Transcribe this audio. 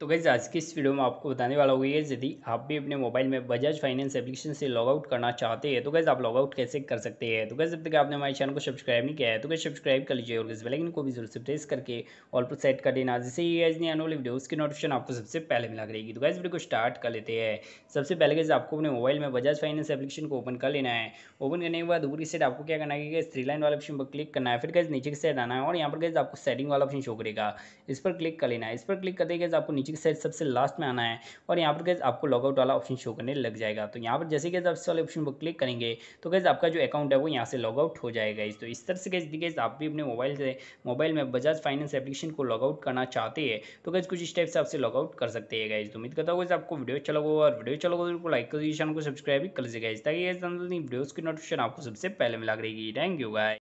तो गैज़ आज की इस वीडियो में आपको बताने वाला हुई ये यदि आप भी अपने मोबाइल में बजाज फाइनेंस एप्लीकेशन से लॉग आउट करना चाहते हैं तो गैज़ आप लॉग आउट कैसे कर सकते हैं तो गैस जब तक आपने हमारे चैनल को सब्सक्राइब नहीं किया है तो गैस सब्सक्राइब कर लीजिए और गैस बेलाइन को भी जरूर से प्रेस करके ऑल पर सेट कर देना जिससे ये आज नहीं आने वाली वीडियो उसकी नोटिफिकेशन आपको सबसे पहले मिला करेगी तो गैस वीडियो को स्टार्ट कर लेते हैं सबसे पहले गैस आपको अपने मोबाइल में बजाज फाइनेंस एप्लीकेशन को ओपन कर लेना है ओपन करने के बाद ऊपर की साइड आपको क्या करना है गैस थ्री लाइन वाला ऑप्शन पर क्लिक करना है फिर गैस नीचे की साइड आना है और यहाँ पर गैस आपको सेटिंग वाला ऑप्शन शो करेगा इस पर क्लिक कर लेना है इस पर क्लिक करते गैस आपको नीचे नीचे की साइड सबसे लास्ट में आना है और यहाँ पर गैस आपको लॉगआउट वाला ऑप्शन शो करने लग जाएगा तो यहाँ पर जैसे गैस आप इस वाले ऑप्शन पर क्लिक करेंगे तो गैस आपका जो अकाउंट है वो यहाँ से लॉगआउट हो जाएगा इस तो इस तरह से गैस गैस आप भी अपने मोबाइल से मोबाइल में बजाज फाइनेंस एप्लीकेशन को लॉगआउट करना चाहते हैं तो गैस कुछ स्टेप से आपसे लॉगआउट कर सकते हैं गैस तो उम्मीद करता हूँ आपको वीडियो अच्छा लगा और वीडियो अच्छा लगा तो लाइक कर दीजिए चैनल को सब्सक्राइब भी कर लीजिए गैस ताकि गैस वीडियोज़ की नोटिफिकेशन आपको सबसे पहले मिला रहेगी थैंक यू गाय